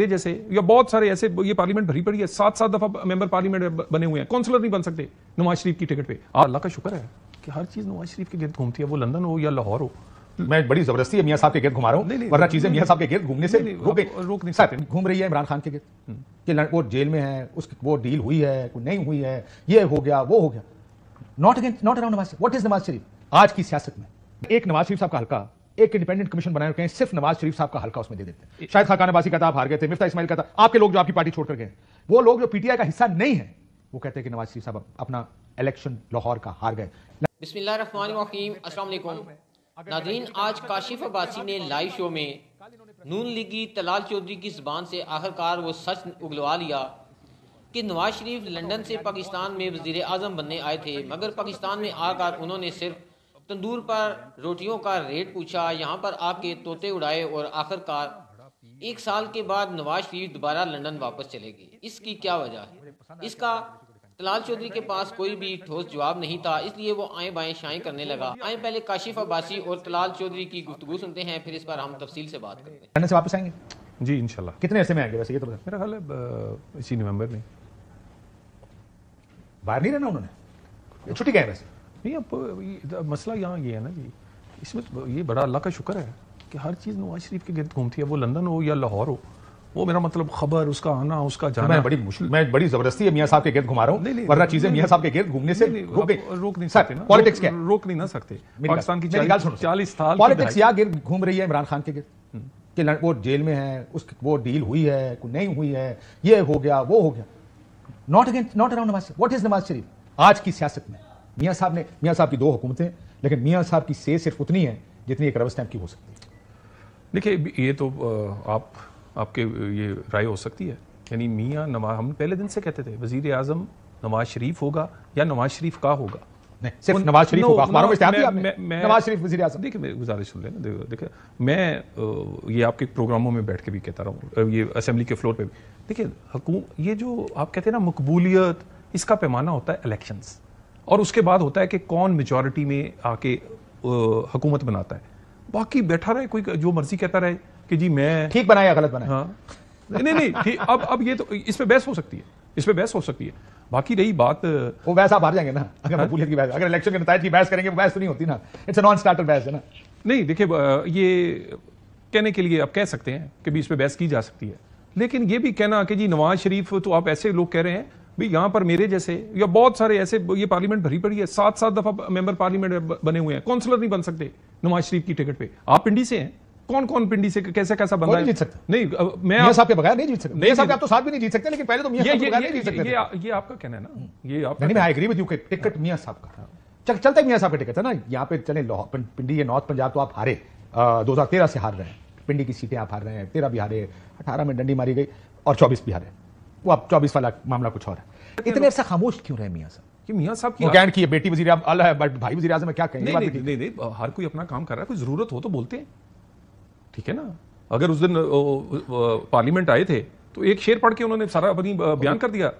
जैसे या बहुत सारे ऐसे ये पार्लियामेंट भरी पड़ी है सात सात दफा मेंबर पार्लियामेंट बने हुए हैं काउंसलर नहीं बन सकते नवाज शरीफ की टिकट पे अल्लाह का शुक्र है कि हर चीज नवाज शरीफ के गेट घूमती है वो लंदन हो या लाहौर हो मैं बड़ी जबरदस्ती है मियाँ साहब के गेट घुमा रहा हूँ वरना चीजें मियाँ साहब के गेट घूमने से रोक नहीं सकते घूम रही है इमरान खान के गिरद कि वो जेल में है उसकी वो डील हुई है कोई नहीं हुई है ये हो गया वो हो गया not against not around Nawaz Sharif what is Nawaz Sharif आज की सियासत में एक नवाज शरीफ साहब का हल्का एक इंडिपेंडेंट कमीशन बनाए रखे सिर्फ नवाज शरीफ साहब का हल्का उसमें दे देते शायद खाकान अबासी का आप हार गए थे मिफ्ता इसमाइल कहता आपके लोग जो आपकी पार्टी छोड़कर गए वो लोग जो पीटीआई का हिस्सा नहीं है वो कहते हैं कि नवाज शरीफ साहब अपना इलेक्शन लाहौर का हार गए बिस्मिल्लाम आज काशिफ अब्बासी ने लाइव शो में नून लीगी तलाल चौधरी की जबान से आखिरकार वो सच उगलवा लिया कि नवाज शरीफ लंदन से पाकिस्तान में वजीर आजम बनने आए थे मगर पाकिस्तान में आकर उन्होंने सिर्फ तंदूर पर रोटियों का रेट पूछा यहाँ पर आके तोते उड़ाए और आखिरकार एक साल के बाद नवाज शरीफ दोबारा लंदन वापस चले गए इसकी क्या वजह है इसका तलाल चौधरी के पास कोई भी ठोस जवाब नहीं था इसलिए वो आए बाएं शाएं करने लगा आए पहले काशिफ अब्बासी और तलाल चौधरी की गुफ्तु सुनते हैं फिर इस पर हम तफसील से बात करते हैं से वापस आएंगे जी इनशाला कितने ऐसे में आएंगे वैसे ये तो मेरा ख्याल है इसी नवंबर में बाहर नहीं रहना उन्होंने छुट्टी गए वैसे नहीं अब मसला यहाँ ये है ना जी इसमें तो ये बड़ा अल्लाह का शुक्र है कि हर चीज़ नवाज शरीफ के गिरद घूमती है वो लंदन हो या लाहौर हो वो मेरा मतलब खबर उसका आना उसका जाना मैं बड़ी मुश्किल मैं बड़ी जबरदस्ती है मियाँ साहब के गिरद घुमा रहा हूँ वरना चीजें मियाँ साहब के गिरद घूमने से रोक रोक नहीं सकते ना पॉलिटिक्स क्या रोक नहीं ना सकते पाकिस्तान की चालीस साल तो पॉलिटिक्स या गिरद घूम रही है इमरान खान के गिरद हम्म। कि वो जेल में है उस वो डील हुई है नहीं हुई है ये हो गया वो हो गया not against not around Nawaz Sharif what is Nawaz Sharif आज की सियासत में मियाँ साहब ने मियाँ साहब की दो हुकूमतें लेकिन मियाँ साहब की से सिर्फ उतनी है जितनी एक अरब स्टैम्प की हो सकती है देखिए ये तो आप आपके ये राय हो सकती है यानी मियाँ नवाज हम पहले दिन से कहते थे वजीर आजम नवाज शरीफ होगा या नवाज शरीफ का होगा नवाज शरीफ होगा नवाज शरीफ वजीर देखिए मेरी गुजारिश सुन लेना देखिए मैं ये आपके प्रोग्रामों में बैठ के भी कहता रहा हूँ ये असेंबली के फ्लोर पे भी देखिए ये जो आप कहते हैं ना मकबूलियत इसका पैमाना होता है इलेक्शंस और उसके बाद होता है कि कौन मेजोरिटी में आके हुकूमत बनाता है बाकी बैठा रहे कोई जो मर्जी कहता रहे कि जी मैं ठीक बनाया गलत बनाया हाँ नहीं नहीं नहीं अब अब ये तो इस पे बहस हो सकती है इस पे बहस हो सकती है बाकी रही बात वो बहस आप हार जाएंगे ना अगर हाँ? की बहस अगर इलेक्शन के नतज की बहस करेंगे वो बहस तो नहीं होती ना इट्स नॉन स्टार्टर बहस है ना नहीं देखिए ये कहने के लिए आप कह सकते हैं कि भी इस पर बहस की जा सकती है लेकिन ये भी कहना कि जी नवाज शरीफ तो आप ऐसे लोग कह रहे हैं भाई यहाँ पर मेरे जैसे या बहुत सारे ऐसे ये पार्लियामेंट भरी पड़ी है सात सात दफा मेंबर पार्लियामेंट बने हुए हैं काउंसलर नहीं बन सकते नवाज शरीफ की टिकट पे आप पिंडी से हैं कौन कौन पिंडी से कैसे कैसा बंदा नहीं जीत सकता नहीं मैं आप... साहब के बगैर नहीं जीत सकता नहीं साहब आप तो साथ भी नहीं जीत सकते लेकिन पहले तो मियां साहब के बगैर नहीं जीत सकते ये ये आपका कहना है ना ये आप नहीं मैं एग्री विद यू टिकट मियां साहब का चल चलते है मियां साहब का टिकट है ना यहाँ पे चले पिंडी ये नॉर्थ पंजाब तो आप हारे दो से हार रहे हैं पिंडी की सीटें आप हार रहे हैं तेरह भी हारे अठारह में डंडी मारी गई और चौबीस भी हारे वो अब चौबीस वाला मामला कुछ और है इतने ऐसा खामोश क्यों रहे मियाँ साहब कि मियाँ साहब की कैंड की बेटी वजी अल्लाह है बट भाई वजी आजम क्या कहेंगे नहीं, नहीं, तो नहीं, नहीं, हर कोई अपना काम कर रहा है कोई जरूरत हो तो बोलते हैं ठीक है ना अगर उस दिन पार्लियामेंट आए थे तो एक शेर पढ़ के उन्होंने सारा अपनी बयान कर दिया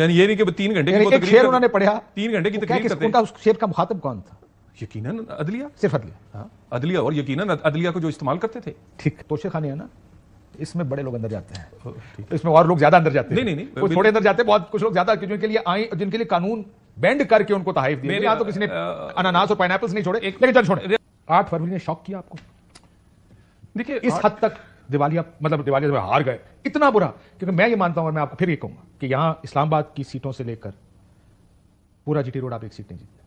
यानी ये नहीं कि तीन घंटे की शेर उन्होंने पढ़ा तीन घंटे की तकलीफ करते उनका उस शेर का मुखातब कौन था यकीनन अदलिया सिर्फ अदलिया हाँ अदलिया और यकीनन अदलिया को जो इस्तेमाल करते थे ठीक तोशे खाने है ना इसमें बड़े लोग अंदर जाते हैं तो इसमें और लोग ज्यादा अंदर जाते हैं नहीं नहीं कुछ थोड़े अंदर जाते हैं बहुत कुछ लोग ज्यादा जिनके लिए आए जिनके लिए कानून बैंड करके उनको तहाइफ दिया यहाँ तो किसी ने अनानास और पाइनएपल्स नहीं छोड़े लेकिन चल छोड़े आठ फरवरी ने शॉक किया आपको देखिए इस हद तक दिवालिया मतलब दिवालिया हार गए इतना बुरा क्योंकि मैं ये मानता हूं और मैं आपको फिर ये कहूंगा कि यहां इस्लामाबाद की सीटों से लेकर पूरा जीटी रोड आप एक सीट नहीं जीते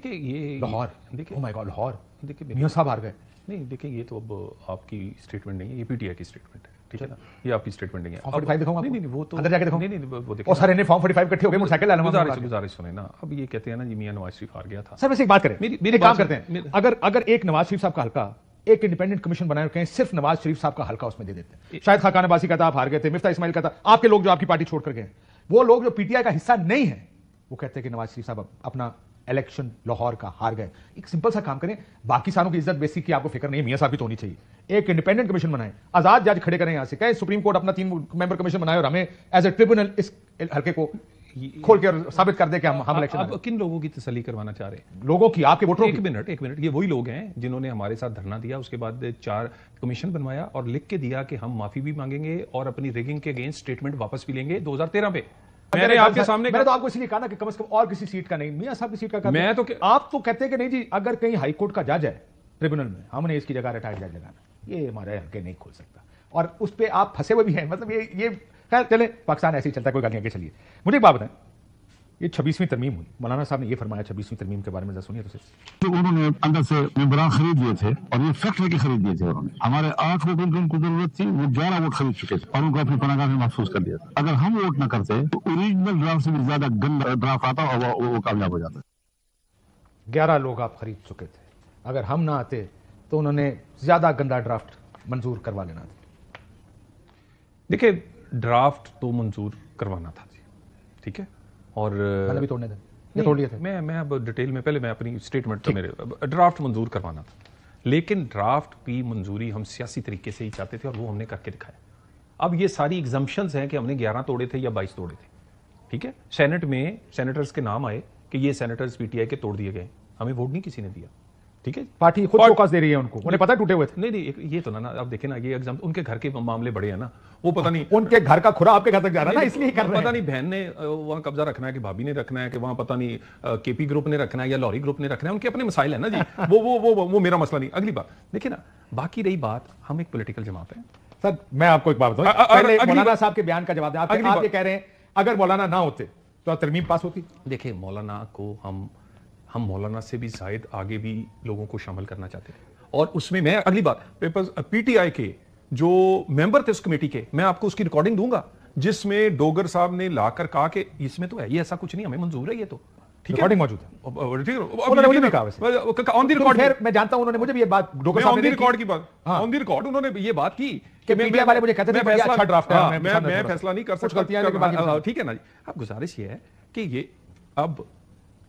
देखिए ये लाहौर देखिए माय oh गॉड लाहौर देखिए मियां साहब हार गए नहीं देखिए ये तो अब आपकी स्टेटमेंट नहीं है ये पीटीआई की स्टेटमेंट है ठीक है ना ये आपकी स्टेटमेंट नहीं है फॉर्म 45 दिखाऊंगा नहीं नहीं वो तो अंदर जाके देखो नहीं नहीं वो देखो सारे ने फॉर्म 45 इकट्ठे हो गए मोटरसाइकिल आलम गुजारिश गुजारिश सुने ना अब ये कहते हैं ना जी मियां नवाज शरीफ हार गया था सर वैसे एक बात करें मेरी मेरे काम करते हैं अगर अगर एक नवाज शरीफ साहब का हल्का एक इंडिपेंडेंट कमीशन बनाए कहें सिर्फ नवाज शरीफ साहब का हल्का उसमें दे देते हैं शायद खाकान अबासी का था आप हार गए थे मिफ्ता इस्माइल का था आपके लोग जो आपकी पार्टी छोड़कर गए वो लोग जो पीटीआई का हिस्सा नहीं है वो कहते हैं कि नवाज शरीफ साहब अपना इलेक्शन लाहौर का हार गए एक सिंपल सा काम करें बाकी सारों की इज्जत बेसिक की आपको फिक्र नहीं मियाँ साहब भी तो होनी चाहिए एक इंडिपेंडेंट कमीशन बनाए आजाद जज खड़े करें यहाँ से कहें सुप्रीम कोर्ट अपना तीन मेंबर कमीशन बनाए और हमें एज ए ट्रिब्यूनल इस हल्के को खोल के साबित कर दे कि हम हम इलेक्शन अब किन लोगों की तसली करवाना चाह रहे हैं लोगों की आपके वोटरों एक मिनट एक मिनट ये वही लोग हैं जिन्होंने हमारे साथ धरना दिया उसके बाद चार कमीशन बनवाया और लिख के दिया कि हम माफी भी मांगेंगे और अपनी रिगिंग के अगेंस्ट स्टेटमेंट वापस भी लेंगे 2013 पे मैंने आपके सामने मैंने तो आपको इसलिए कहा ना कि कम से कम और किसी सीट का नहीं मियां साहब की सीट का मैं तो आप तो कहते हैं कि नहीं जी अगर कहीं हाईकोर्ट का जज है ट्रिब्यूनल में हमने इसकी जगह रिटायर्ड जज लगाना ये हमारे हल्के नहीं खोल सकता और उस पर आप फंसे हुए भी हैं मतलब ये ये खैर चले पाकिस्तान ऐसे ही चलता कोई गाड़ी आगे चलिए मुझे एक बात बताएं ये छब्बीसवीं तरमीम हुई मौलाना साहब ने ये फरमाया छब्बीसवीं तरमीम के बारे में सुनिए तो तो उन्होंने अंदर से मेम्बरान खरीद लिए थे और ये फैक्ट लेके खरीद लिए थे उन्होंने हमारे आठ वोटों की उनको जरूरत थी वो ग्यारह वोट खरीद चुके थे और उनको अपनी पनागा में महसूस कर दिया था अगर हम वोट न करते तो ओरिजिनल ड्राफ्ट से भी ज्यादा गंदा ड्राफ्ट आता और वो कामयाब हो जाता ग्यारह लोग आप खरीद चुके थे अगर हम ना आते तो उन्होंने ज्यादा गंदा ड्राफ्ट मंजूर करवा लेना था देखिए ड्राफ्ट तो मंजूर करवाना था ठीक है और मैंने भी तोड़ने थे तोड़ लिए थे मैं मैं अब डिटेल में पहले मैं अपनी स्टेटमेंट तो मेरे ड्राफ्ट मंजूर करवाना था लेकिन ड्राफ्ट की मंजूरी हम सियासी तरीके से ही चाहते थे और वो हमने करके दिखाया अब ये सारी एग्जाम्पन्स हैं कि हमने ग्यारह तोड़े थे या बाईस तोड़े थे ठीक है सेनेट में सेनेटर्स के नाम आए कि ये सेनेटर्स पीटीआई के तोड़ दिए गए हमें वोट नहीं किसी ने दिया ठीक है पार्टी खुद फोकस दे रही है उनको उन्हें पता टूटे हुए थे नहीं नहीं ये तो ना ना आप देखें ना ये एग्जाम उनके घर के मामले बड़े हैं ना वो पता नहीं उनके घर का खुरा आपके घर तक जा रहा है ना इसलिए कर पता नहीं बहन ने वहाँ कब्जा रखना है कि भाभी ने रखना है कि वहाँ पता नहीं केपी ग्रुप ने रखना है या लॉरी ग्रुप ने रखना है उनके अपने मसाइल है ना जी वो वो वो वो मेरा मसला नहीं अगली बात देखिए ना बाकी रही बात हम एक पोलिटिकल जमात है सर मैं आपको एक बात बताऊँ साहब के बयान का जवाब दें आप ये कह रहे हैं अगर मौलाना ना होते तो तरमीम पास होती देखिए मौलाना को हम हम मौलाना से भी जायद आगे भी लोगों को शामिल करना चाहते थे और उसमें मैं अगली बार पेपर पीटीआई के जो मेंबर थे उस कमेटी के मैं आपको उसकी रिकॉर्डिंग दूंगा जिसमें डोगर साहब ने लाकर कहा कि इसमें तो है ये ऐसा कुछ नहीं हमें मंजूर है ये तो रिकॉर्डिंग मौजूद है ठीक है तो जानता हाँ। बात की ठीक है ना जी अब गुजारिश ये है कि ये अब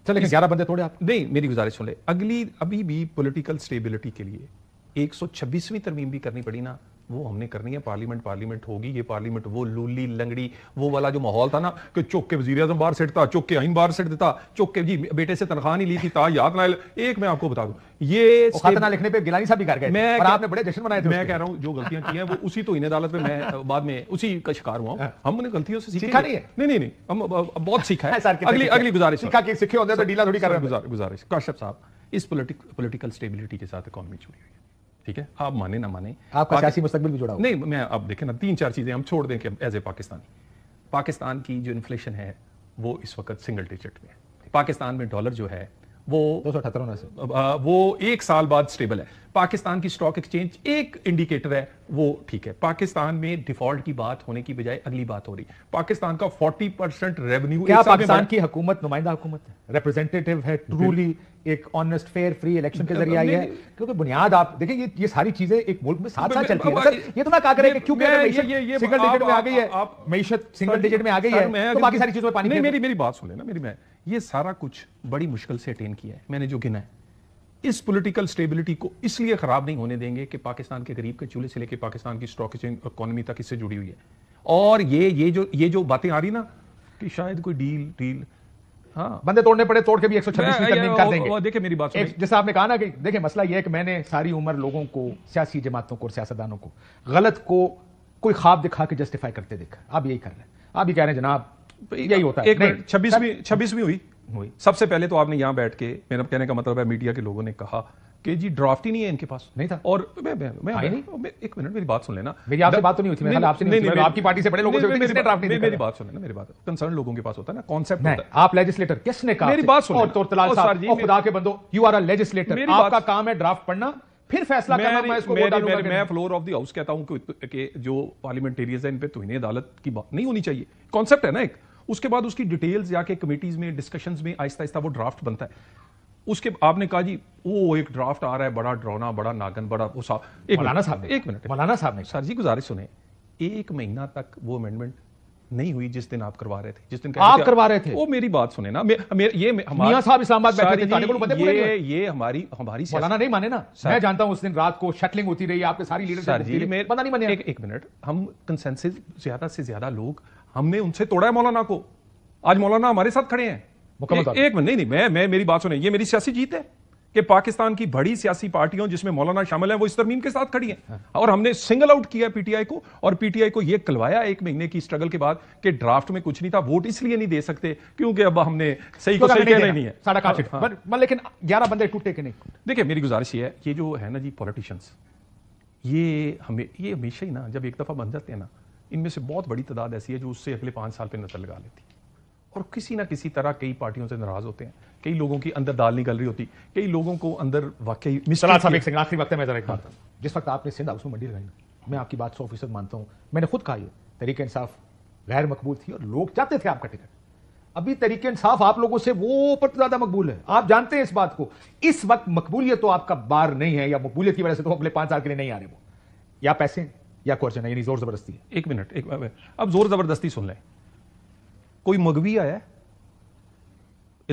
चले ग्यारह बंदे थोड़े आप नहीं मेरी गुजारिश सुन ले अगली अभी भी पॉलिटिकल स्टेबिलिटी के लिए एक सौ छब्बीसवीं तरमीम भी करनी पड़ी ना वो हमने करनी है पार्लियामेंट पार्लियामेंट होगी ये पार्लियामेंट वो लूली लंगड़ी वो वाला जो माहौल था ना कि चुप के वजी अजम बाहर सेटता चुप के आइन बाहर सेट देता चुप के जी बेटे से तनख्वाह नहीं ली थी ता याद ना एक मैं आपको बता दूं ये ना लिखने पे गिलानी साहब भी कर गए मैं आपने बड़े जश्न मनाए थे मैं कह रहा हूँ जो गलतियां की हैं वो उसी तो इन अदालत में मैं बाद में उसी का शिकार हुआ हाँ। हमने गलतियों से सीखा नहीं है नहीं नहीं हम बहुत सीखा है अगली अगली गुजारिश सीखा कि सीखे होते तो डीला थोड़ी कर रहे हैं गुजारिश काश्यप साहब इस पोलिटिकल स्टेबिलिटी के साथ इकॉनमी जुड़ी हुई है ठीक है आप माने ना माने आपका पाकि... भी जुड़ा नहीं मैं आप देखें ना तीन चार चीज़ें हम छोड़ दें कि एज ए पाकिस्तानी पाकिस्तान की जो इन्फ्लेशन है वो इस वक्त सिंगल डिजिट में है पाकिस्तान में डॉलर जो है वो दो सौ अठहत्तर से वो एक साल बाद स्टेबल है पाकिस्तान की स्टॉक एक्सचेंज एक इंडिकेटर है वो ठीक है पाकिस्तान में डिफॉल्ट की बात होने की बजाय अगली बात हो रही है पाकिस्तान का 40 परसेंट रेवेन्यू क्या पाकिस्तान की हुकूमत नुमाइंदा हुकूमत है रिप्रेजेंटेटिव है ट्रूली एक ऑनेस्ट फेयर फ्री इलेक्शन के जरिए आई है क्योंकि बुनियाद आप देखिए ये ये सारी चीजें एक मुल्क में साथ साथ चलती है मतलब ये तो ना कहा करेंगे कि क्योंकि सिंगल डिजिट में आ गई है आप मीशत सिंगल डिजिट में आ गई है तो बाकी सारी चीजों में पानी मेरी मेरी बात सुने ना मेरी मैं ये सारा कुछ बड़ी मुश्किल से अटेन किया है मैंने जो गिना है इस पॉलिटिकल स्टेबिलिटी को इसलिए ख़राब नहीं होने देंगे कि पाकिस्तान के गरीब के चूल्हे से लेकर पाकिस्तान की स्टॉक एक्सचेंज इकोनॉमी तक इससे जुड़ी हुई है और ये ये जो ये जो बातें आ रही ना कि शायद कोई डील डील हाँ बंदे तोड़ने पड़े तोड़ के भी 126 की तरमीम देंगे देखिए मेरी बात जैसे आपने कहा ना कि देखिए मसला यह है कि मैंने सारी उम्र लोगों को सियासी जमातों को और सियासतदानों को गलत को कोई ख्वाब दिखा के जस्टिफाई करते देखा आप यही कर रहे हैं आप ये कह रहे हैं जनाब यही होता है छब्बीसवीं छब्बीसवीं हुई हुई सबसे पहले तो आपने यहाँ बैठ के मेरा कहने का मतलब है मीडिया के लोगों ने कहा कि जी ड्राफ्ट ही नहीं है इनके पास नहीं था और मैं मैं, मैं, मैं नहीं एक मिनट मेरी बात सुन लेना मेरी आपसे बात तो नहीं होती आपसे नहीं, नहीं, आपकी पार्टी से बड़े लोगों से किसने ड्राफ्ट नहीं मेरी बात सुन लेना मेरी बात कंसर्न लोगों के पास होता है ना कॉन्सेप्ट होता है आप लेजिस्लेटर किसने कहा मेरी बात सुनो और तलाल साहब जी खुदा के बंदो यू आर अ लेजिस्लेटर आपका काम है ड्राफ्ट पढ़ना फिर फैसला मैं, करना मैं इसको मेरे, मेरे, मैं फ्लोर ऑफ द हाउस कहता हूं कि, कि जो पार्लियामेंटेरियंस है इन पे तो इन्हें अदालत की बात नहीं होनी चाहिए कॉन्सेप्ट है ना एक उसके बाद उसकी डिटेल्स जाके कमेटीज में डिस्कशन में आहिस्ता आहिस्ता वो ड्राफ्ट बनता है उसके आपने कहा जी वो एक ड्राफ्ट आ रहा है बड़ा ड्रोना बड़ा नागन बड़ा वो साहब एक मौलाना साहब एक मिनट मौलाना साहब ने सर जी गुजारिश सुने एक महीना तक वो अमेंडमेंट नहीं हुई जिस दिन आप करवा रहे थे जिस दिन आप करवा रहे थे वो मेरी बात सुने ना ये मियां साहब इस्लामाबाद बैठे थे ताने ये ये हमारी हमारी मौलाना नहीं माने ना मैं जानता हूं उस दिन रात को शटलिंग होती रही आपके सारी लीडर पता नहीं माने एक मिनट हम कंसेंसस ज्यादा से ज्यादा लोग हमने उनसे तोड़ा है मौलाना को आज मौलाना हमारे साथ खड़े हैं मुकम्मल एक मिनट नहीं नहीं मैं मेरी बात सुने ये मेरी सियासी जीत है कि पाकिस्तान की बड़ी सियासी पार्टियों जिसमें मौलाना शामिल है वो इस तरमीम के साथ खड़ी हैं है। हाँ। और हमने सिंगल आउट किया पीटीआई को और पीटीआई को ये कलवाया एक महीने की स्ट्रगल के बाद कि ड्राफ्ट में कुछ नहीं था वोट इसलिए नहीं दे सकते क्योंकि अब हमने सही को तो सही कहना नहीं है साढ़ा काफी हाँ।, हाँ। लेकिन ग्यारह बंदे टूटे के नहीं देखिए मेरी गुजारिश ये है ये जो है ना जी पॉलिटिशियंस ये हमें ये हमेशा ही ना जब एक दफा बन जाते हैं ना इनमें से बहुत बड़ी तादाद ऐसी है जो उससे अगले पाँच साल पर नज़र लगा लेती है और किसी ना किसी तरह कई पार्टियों से नाराज होते हैं कई लोगों की अंदर दाल निकल रही होती कई लोगों को अंदर वाकई आखिरी वक्त में हाँ। जिस वक्त आपने सिंध हाउस में मंडी लगाई मैं आपकी बात सौ फीसद मानता हूँ मैंने खुद कहा ये तरीके इंसाफ गैर मकबूल थी और लोग चाहते थे आपका टिकट अभी तरीके इंसाफ आप लोगों से वो पर ज्यादा मकबूल है आप जानते हैं इस बात को इस वक्त मकबूलियत तो आपका बार नहीं है या मकबूलियत की वजह से तो अगले पांच साल के लिए नहीं आ रहे वो या पैसे या क्वेश्चन है यानी जोर जबरदस्ती है एक मिनट एक अब जोर जबरदस्ती सुन लें कोई मगवी आया है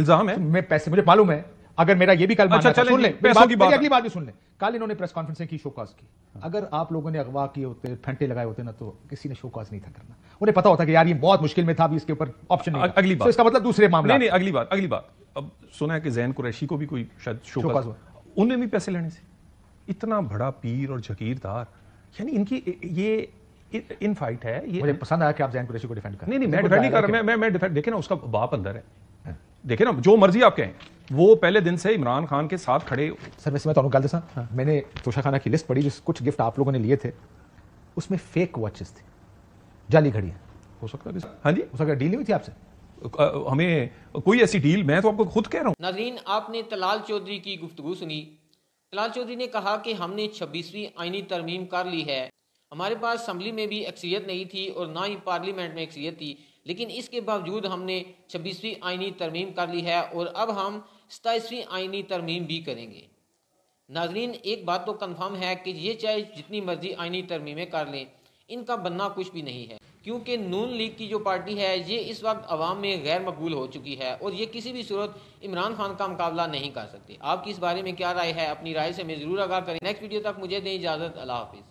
इल्जाम है तो मैं पैसे मुझे मालूम है अगर मेरा ये भी कल अच्छा, सुन ले अगली बात भी सुन ले कल इन्होंने प्रेस कॉन्फ्रेंस की शोकाज की अगर आप लोगों ने अगवा किए होते फंटे लगाए होते ना तो किसी ने शोकाज नहीं था करना उन्हें पता होता कि यार ये बहुत मुश्किल में था अभी इसके ऊपर ऑप्शन नहीं अगली तो बात इसका मतलब दूसरे मामले नहीं, अगली बात अगली बात अब सुना है कि जैन कुरैशी को भी कोई शायद शोकाज हुआ उन्हें भी पैसे लेने से इतना बड़ा पीर और जकीरदार यानी इनकी ये इन फाइट है ये मुझे पसंद आया कि आप जैन कुरैशी को डिफेंड करें नहीं नहीं मैं डिफेंड नहीं कर रहा मैं मैं मैं डिफेंड देखिए ना उसका बाप अंदर है हाँ। देखिए ना जो मर्जी आप कहें वो पहले दिन से इमरान खान के साथ खड़े सर वैसे मैं तो गल दसा हाँ। मैंने तोशा खाना की लिस्ट पढ़ी जिस कुछ गिफ्ट आप लोगों ने लिए थे उसमें फेक वॉचेस थी जाली घड़ियाँ हो सकता है हाँ जी हो सकता डील हुई थी आपसे हमें कोई ऐसी डील मैं तो आपको खुद कह रहा हूँ नाजरीन आपने तलाल चौधरी की गुफ्तु सुनी लाल चौधरी ने कहा कि हमने छब्बीसवीं आइनी तरमीम कर ली है हमारे पास असम्बली में भी अक्सरियत नहीं थी और ना ही पार्लियामेंट में अक्सरियत थी लेकिन इसके बावजूद हमने छब्बीसवीं आइनी तरमीम कर ली है और अब हम सताईसवीं आइनी तरमीम भी करेंगे नाजरीन एक बात तो कन्फर्म है कि ये चाहे जितनी मर्जी आइनी तरमीमें कर लें इनका बनना कुछ भी नहीं है क्योंकि नून लीग की जो पार्टी है ये इस वक्त अवाम में गैर मकबूल हो चुकी है और ये किसी भी सूरत इमरान खान का मुकाबला नहीं कर सकती आपकी इस बारे में क्या राय है अपनी राय से हमें ज़रूर आगाह करें नेक्स्ट वीडियो तक मुझे दें इजाज़त अल्लाह हाफिज़